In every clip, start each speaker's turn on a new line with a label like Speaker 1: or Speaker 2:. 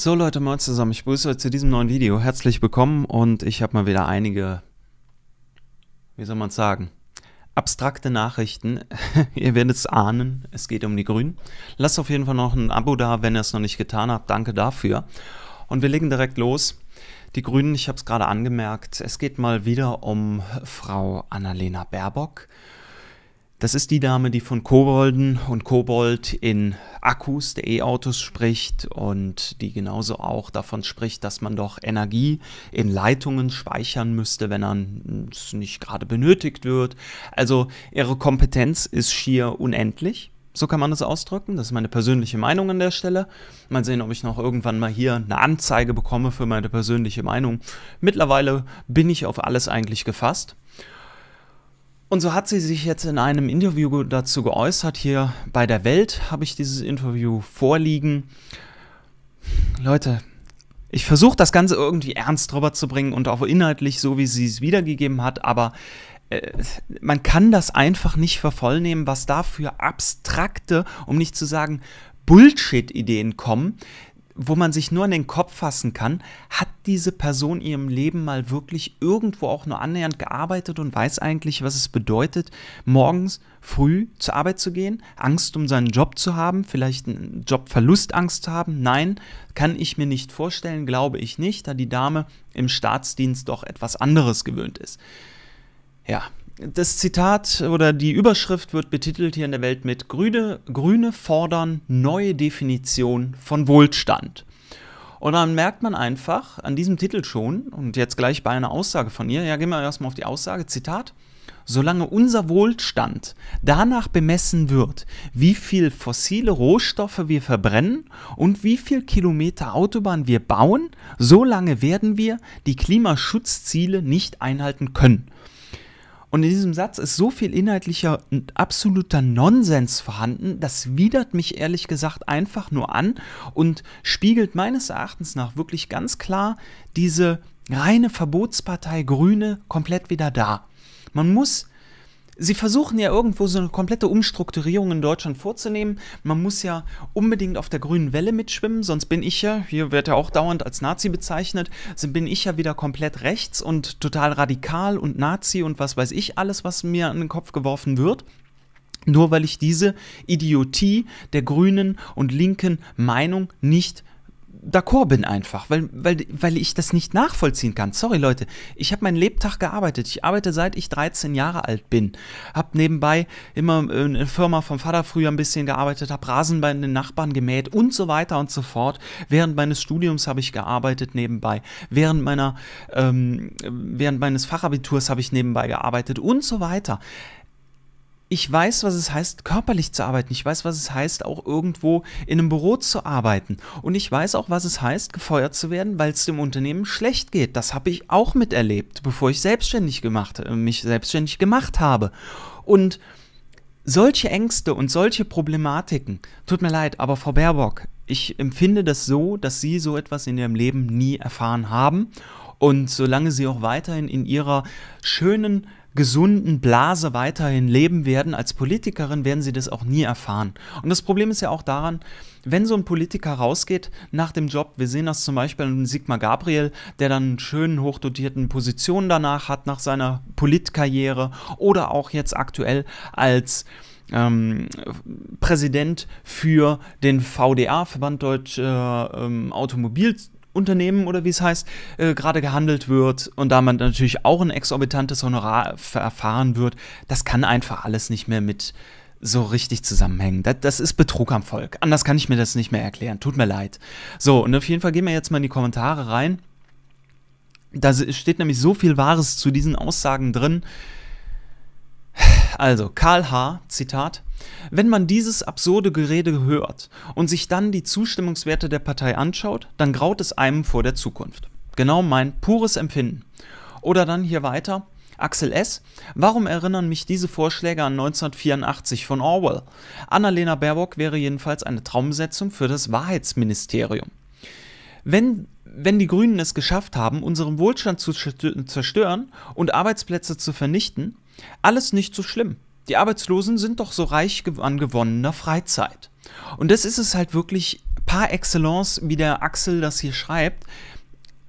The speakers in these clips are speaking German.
Speaker 1: So Leute, moin zusammen, ich begrüße euch zu diesem neuen Video. Herzlich willkommen und ich habe mal wieder einige, wie soll man es sagen, abstrakte Nachrichten. ihr werdet es ahnen, es geht um die Grünen. Lasst auf jeden Fall noch ein Abo da, wenn ihr es noch nicht getan habt. Danke dafür. Und wir legen direkt los. Die Grünen, ich habe es gerade angemerkt, es geht mal wieder um Frau Annalena Baerbock. Das ist die Dame, die von Kobolden und Kobold in Akkus der E-Autos spricht und die genauso auch davon spricht, dass man doch Energie in Leitungen speichern müsste, wenn es nicht gerade benötigt wird. Also ihre Kompetenz ist schier unendlich. So kann man das ausdrücken. Das ist meine persönliche Meinung an der Stelle. Mal sehen, ob ich noch irgendwann mal hier eine Anzeige bekomme für meine persönliche Meinung. Mittlerweile bin ich auf alles eigentlich gefasst. Und so hat sie sich jetzt in einem Interview dazu geäußert. Hier bei der Welt habe ich dieses Interview vorliegen. Leute, ich versuche das Ganze irgendwie ernst drüber zu bringen und auch inhaltlich so, wie sie es wiedergegeben hat, aber äh, man kann das einfach nicht vervollnehmen, was da für abstrakte, um nicht zu sagen Bullshit-Ideen kommen, wo man sich nur an den Kopf fassen kann, hat diese Person ihrem Leben mal wirklich irgendwo auch nur annähernd gearbeitet und weiß eigentlich, was es bedeutet, morgens früh zur Arbeit zu gehen, Angst um seinen Job zu haben, vielleicht einen Jobverlustangst zu haben? Nein, kann ich mir nicht vorstellen, glaube ich nicht, da die Dame im Staatsdienst doch etwas anderes gewöhnt ist. Ja, das Zitat oder die Überschrift wird betitelt hier in der Welt mit Grüne, Grüne fordern neue Definition von Wohlstand. Und dann merkt man einfach an diesem Titel schon, und jetzt gleich bei einer Aussage von ihr, ja, gehen wir erstmal auf die Aussage, Zitat, solange unser Wohlstand danach bemessen wird, wie viel fossile Rohstoffe wir verbrennen und wie viel Kilometer Autobahn wir bauen, solange werden wir die Klimaschutzziele nicht einhalten können. Und in diesem Satz ist so viel inhaltlicher und absoluter Nonsens vorhanden, das widert mich ehrlich gesagt einfach nur an und spiegelt meines Erachtens nach wirklich ganz klar diese reine Verbotspartei Grüne komplett wieder dar. Man muss Sie versuchen ja irgendwo so eine komplette Umstrukturierung in Deutschland vorzunehmen. Man muss ja unbedingt auf der grünen Welle mitschwimmen, sonst bin ich ja, hier wird ja auch dauernd als Nazi bezeichnet, bin ich ja wieder komplett rechts und total radikal und Nazi und was weiß ich alles, was mir an den Kopf geworfen wird. Nur weil ich diese Idiotie der Grünen und Linken Meinung nicht d'accord bin einfach, weil, weil, weil ich das nicht nachvollziehen kann. Sorry Leute, ich habe meinen Lebtag gearbeitet. Ich arbeite seit ich 13 Jahre alt bin. Hab nebenbei immer in der Firma vom Vater früher ein bisschen gearbeitet, habe Rasen bei den Nachbarn gemäht und so weiter und so fort. Während meines Studiums habe ich gearbeitet nebenbei. Während, meiner, ähm, während meines Fachabiturs habe ich nebenbei gearbeitet und so weiter ich weiß, was es heißt, körperlich zu arbeiten. Ich weiß, was es heißt, auch irgendwo in einem Büro zu arbeiten. Und ich weiß auch, was es heißt, gefeuert zu werden, weil es dem Unternehmen schlecht geht. Das habe ich auch miterlebt, bevor ich selbstständig gemacht, äh, mich selbstständig gemacht habe. Und solche Ängste und solche Problematiken, tut mir leid, aber Frau Baerbock, ich empfinde das so, dass Sie so etwas in Ihrem Leben nie erfahren haben. Und solange Sie auch weiterhin in Ihrer schönen gesunden Blase weiterhin leben werden. Als Politikerin werden sie das auch nie erfahren. Und das Problem ist ja auch daran, wenn so ein Politiker rausgeht nach dem Job, wir sehen das zum Beispiel an Sigmar Gabriel, der dann einen schönen, hochdotierten Position danach hat, nach seiner Politkarriere oder auch jetzt aktuell als ähm, Präsident für den VDA, Verband Deutsch äh, ähm, Automobil, Unternehmen oder wie es heißt, äh, gerade gehandelt wird und da man natürlich auch ein exorbitantes Honorar erfahren wird, das kann einfach alles nicht mehr mit so richtig zusammenhängen. Das, das, ist Betrug am Volk. Anders kann ich mir das nicht mehr erklären. Tut mir leid. So, und auf jeden Fall gehen wir jetzt mal in die Kommentare rein. Da steht nämlich so viel Wahres zu diesen Aussagen drin. Also, Karl H., Zitat, wenn man dieses absurde Gerede hört und sich dann die Zustimmungswerte der Partei anschaut, dann graut es einem vor der Zukunft. Genau mein pures Empfinden. Oder dann hier weiter. Axel S., warum erinnern mich diese Vorschläge an 1984 von Orwell? Annalena Baerbock wäre jedenfalls eine Traumsetzung für das Wahrheitsministerium. Wenn, wenn die Grünen es geschafft haben, unseren Wohlstand zu zerstören und Arbeitsplätze zu vernichten, alles nicht so schlimm. Die Arbeitslosen sind doch so reich an gewonnener Freizeit. Und das ist es halt wirklich par excellence, wie der Axel das hier schreibt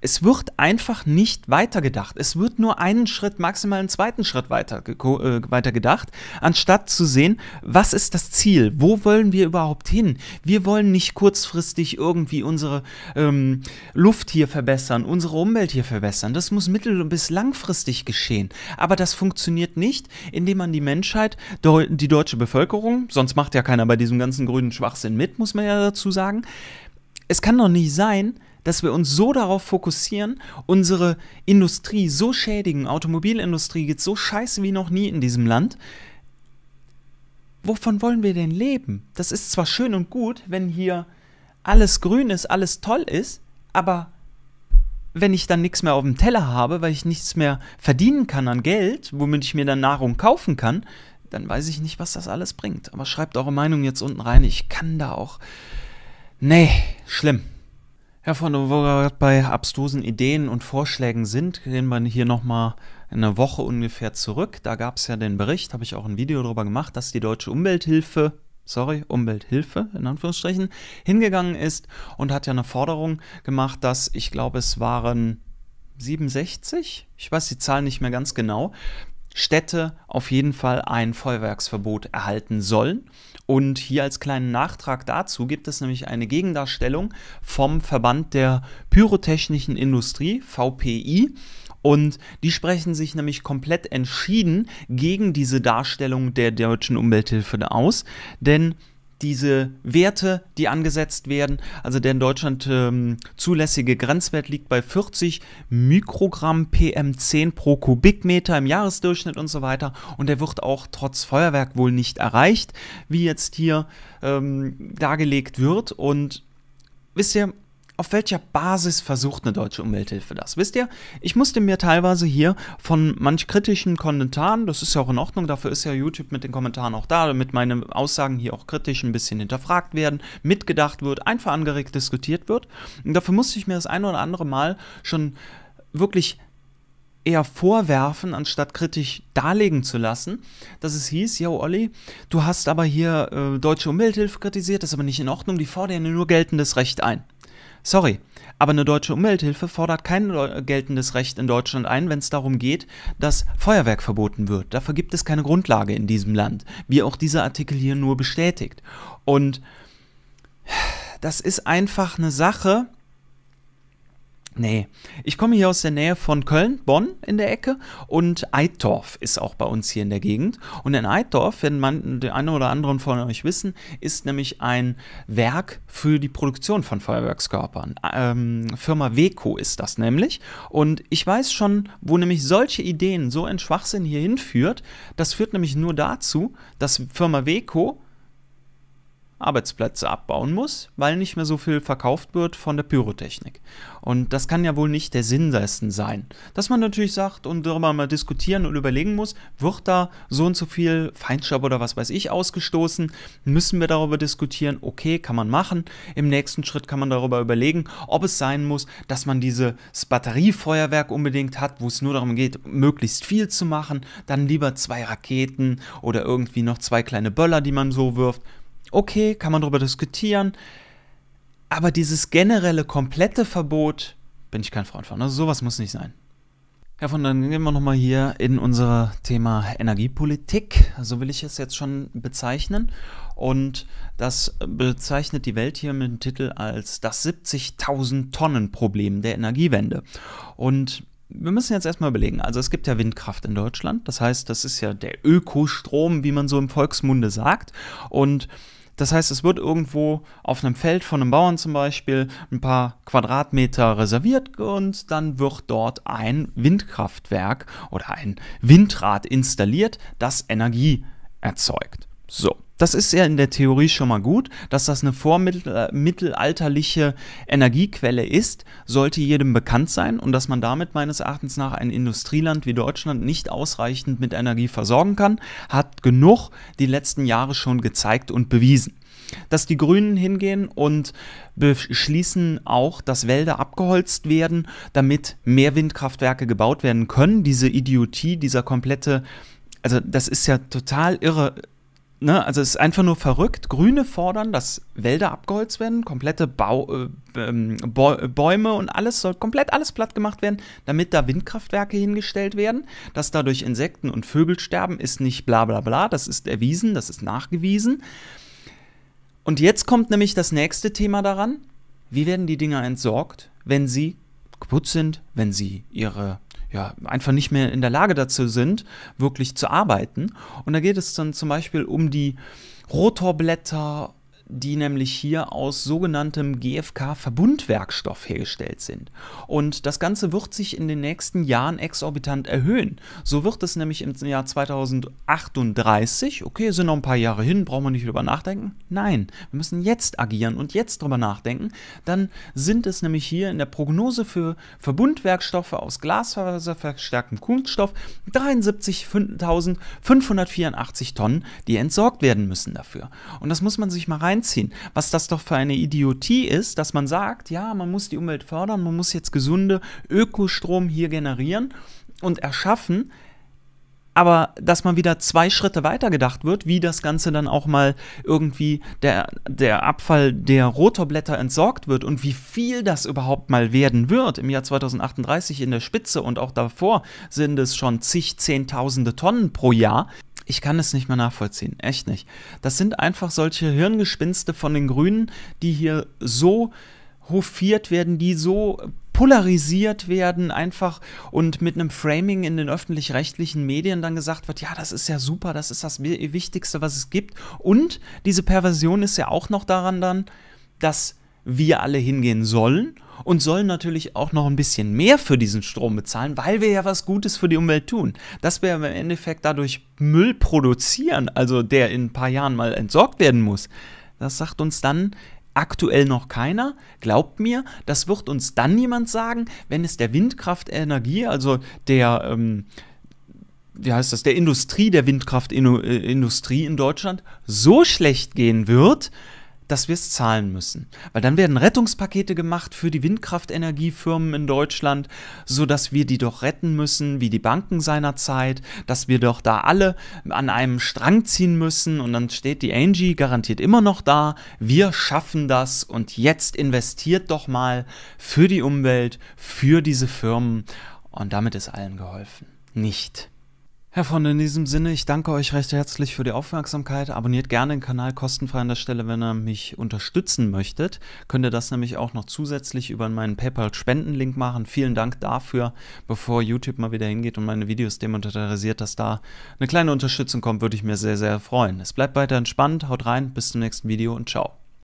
Speaker 1: es wird einfach nicht weitergedacht. Es wird nur einen Schritt, maximal einen zweiten Schritt weiter, äh, weiter anstatt zu sehen, was ist das Ziel? Wo wollen wir überhaupt hin? Wir wollen nicht kurzfristig irgendwie unsere ähm, Luft hier verbessern, unsere Umwelt hier verbessern. Das muss mittel- bis langfristig geschehen. Aber das funktioniert nicht, indem man die Menschheit, die deutsche Bevölkerung, sonst macht ja keiner bei diesem ganzen grünen Schwachsinn mit, muss man ja dazu sagen. Es kann doch nicht sein, dass wir uns so darauf fokussieren, unsere Industrie so schädigen, Automobilindustrie geht so scheiße wie noch nie in diesem Land. Wovon wollen wir denn leben? Das ist zwar schön und gut, wenn hier alles grün ist, alles toll ist, aber wenn ich dann nichts mehr auf dem Teller habe, weil ich nichts mehr verdienen kann an Geld, womit ich mir dann Nahrung kaufen kann, dann weiß ich nicht, was das alles bringt. Aber schreibt eure Meinung jetzt unten rein. Ich kann da auch. Nee, schlimm. Herr von wo gerade bei abstrusen Ideen und Vorschlägen sind, gehen wir hier nochmal eine Woche ungefähr zurück. Da gab es ja den Bericht, habe ich auch ein Video darüber gemacht, dass die Deutsche Umwelthilfe, sorry, Umwelthilfe in Anführungsstrichen, hingegangen ist und hat ja eine Forderung gemacht, dass ich glaube, es waren 67, ich weiß die Zahl nicht mehr ganz genau, Städte auf jeden Fall ein Feuerwerksverbot erhalten sollen. Und hier als kleinen Nachtrag dazu gibt es nämlich eine Gegendarstellung vom Verband der Pyrotechnischen Industrie, VPI. Und die sprechen sich nämlich komplett entschieden gegen diese Darstellung der deutschen Umwelthilfe aus, denn diese Werte, die angesetzt werden. Also der in Deutschland ähm, zulässige Grenzwert liegt bei 40 Mikrogramm PM10 pro Kubikmeter im Jahresdurchschnitt und so weiter. Und der wird auch trotz Feuerwerk wohl nicht erreicht, wie jetzt hier ähm, dargelegt wird. Und wisst ihr, auf welcher Basis versucht eine deutsche Umwelthilfe das? Wisst ihr, ich musste mir teilweise hier von manch kritischen Kommentaren, das ist ja auch in Ordnung, dafür ist ja YouTube mit den Kommentaren auch da, damit meine Aussagen hier auch kritisch ein bisschen hinterfragt werden, mitgedacht wird, einfach angeregt diskutiert wird. Und dafür musste ich mir das ein oder andere Mal schon wirklich eher vorwerfen, anstatt kritisch darlegen zu lassen, dass es hieß, yo Olli, du hast aber hier äh, deutsche Umwelthilfe kritisiert, das ist aber nicht in Ordnung, die fordern ja nur geltendes Recht ein. Sorry, aber eine deutsche Umwelthilfe fordert kein geltendes Recht in Deutschland ein, wenn es darum geht, dass Feuerwerk verboten wird. Dafür gibt es keine Grundlage in diesem Land, wie auch dieser Artikel hier nur bestätigt. Und das ist einfach eine Sache, Nee, ich komme hier aus der Nähe von Köln, Bonn in der Ecke und Eitorf ist auch bei uns hier in der Gegend. Und in Eitorf, wenn man den einen oder anderen von euch wissen, ist nämlich ein Werk für die Produktion von Feuerwerkskörpern. Ähm, Firma Weco ist das nämlich. Und ich weiß schon, wo nämlich solche Ideen so ein Schwachsinn hier hinführt. Das führt nämlich nur dazu, dass Firma Weco Arbeitsplätze abbauen muss, weil nicht mehr so viel verkauft wird von der Pyrotechnik. Und das kann ja wohl nicht der Sinn dessen sein. Dass man natürlich sagt und darüber mal diskutieren und überlegen muss, wird da so und so viel Feinstaub oder was weiß ich ausgestoßen, müssen wir darüber diskutieren, okay, kann man machen. Im nächsten Schritt kann man darüber überlegen, ob es sein muss, dass man dieses Batteriefeuerwerk unbedingt hat, wo es nur darum geht, möglichst viel zu machen, dann lieber zwei Raketen oder irgendwie noch zwei kleine Böller, die man so wirft okay, kann man darüber diskutieren. Aber dieses generelle, komplette Verbot bin ich kein Freund von. Also sowas muss nicht sein. Ja, von dann gehen wir nochmal hier in unser Thema Energiepolitik. So will ich es jetzt schon bezeichnen. Und das bezeichnet die Welt hier mit dem Titel als das 70.000 Tonnen Problem der Energiewende. Und wir müssen jetzt erstmal überlegen. Also es gibt ja Windkraft in Deutschland. Das heißt, das ist ja der Ökostrom, wie man so im Volksmunde sagt. Und das heißt, es wird irgendwo auf einem Feld von einem Bauern zum Beispiel ein paar Quadratmeter reserviert und dann wird dort ein Windkraftwerk oder ein Windrad installiert, das Energie erzeugt. So, das ist ja in der Theorie schon mal gut, dass das eine vormittelalterliche äh, Energiequelle ist, sollte jedem bekannt sein und dass man damit meines Erachtens nach ein Industrieland wie Deutschland nicht ausreichend mit Energie versorgen kann, hat genug die letzten Jahre schon gezeigt und bewiesen dass die Grünen hingehen und beschließen auch, dass Wälder abgeholzt werden, damit mehr Windkraftwerke gebaut werden können. Diese Idiotie, dieser komplette, also das ist ja total irre, ne, also es ist einfach nur verrückt. Grüne fordern, dass Wälder abgeholzt werden, komplette Bau, äh, ähm, Bäume und alles soll komplett alles platt gemacht werden, damit da Windkraftwerke hingestellt werden. Dass dadurch Insekten und Vögel sterben, ist nicht bla bla bla, das ist erwiesen, das ist nachgewiesen. Und jetzt kommt nämlich das nächste Thema daran. Wie werden die Dinger entsorgt, wenn sie kaputt sind, wenn sie ihre ja, einfach nicht mehr in der Lage dazu sind, wirklich zu arbeiten. Und da geht es dann zum Beispiel um die Rotorblätter die nämlich hier aus sogenanntem GFK-Verbundwerkstoff hergestellt sind. Und das Ganze wird sich in den nächsten Jahren exorbitant erhöhen. So wird es nämlich im Jahr 2038, okay, sind noch ein paar Jahre hin, brauchen wir nicht drüber nachdenken. Nein, wir müssen jetzt agieren und jetzt drüber nachdenken. Dann sind es nämlich hier in der Prognose für Verbundwerkstoffe aus glasfaserverstärktem Kunststoff 73.584 Tonnen, die entsorgt werden müssen dafür. Und das muss man sich mal rein reinziehen. Was das doch für eine Idiotie ist, dass man sagt, ja, man muss die Umwelt fördern, man muss jetzt gesunde Ökostrom hier generieren und erschaffen, aber dass man wieder zwei Schritte weiter gedacht wird, wie das Ganze dann auch mal irgendwie der, der Abfall der Rotorblätter entsorgt wird und wie viel das überhaupt mal werden wird. Im Jahr 2038 in der Spitze und auch davor sind es schon zig Zehntausende Tonnen pro Jahr ich kann es nicht mehr nachvollziehen. Echt nicht. Das sind einfach solche Hirngespinste von den Grünen, die hier so hofiert werden, die so polarisiert werden einfach und mit einem Framing in den öffentlich-rechtlichen Medien dann gesagt wird, ja, das ist ja super, das ist das Wichtigste, was es gibt. Und diese Perversion ist ja auch noch daran dann, dass wir alle hingehen sollen und sollen natürlich auch noch ein bisschen mehr für diesen Strom bezahlen, weil wir ja was Gutes für die Umwelt tun. Dass wir im Endeffekt dadurch Müll produzieren, also der in ein paar Jahren mal entsorgt werden muss, das sagt uns dann aktuell noch keiner. Glaubt mir, das wird uns dann niemand sagen, wenn es der Windkraftenergie, also der... Ähm, wie heißt das, der Industrie, der Windkraftindustrie äh, in Deutschland so schlecht gehen wird, dass wir es zahlen müssen. Weil dann werden Rettungspakete gemacht für die Windkraftenergiefirmen in Deutschland, sodass wir die doch retten müssen, wie die Banken seinerzeit, dass wir doch da alle an einem Strang ziehen müssen und dann steht die Angie garantiert immer noch da, wir schaffen das und jetzt investiert doch mal für die Umwelt, für diese Firmen und damit ist allen geholfen. Nicht. Herr von, in diesem Sinne, ich danke euch recht herzlich für die Aufmerksamkeit. Abonniert gerne den Kanal kostenfrei an der Stelle, wenn ihr mich unterstützen möchtet. Könnt ihr das nämlich auch noch zusätzlich über meinen paypal spenden link machen. Vielen Dank dafür, bevor YouTube mal wieder hingeht und meine Videos demonetarisiert, dass da eine kleine Unterstützung kommt, würde ich mir sehr, sehr freuen. Es bleibt weiter entspannt, haut rein, bis zum nächsten Video und ciao.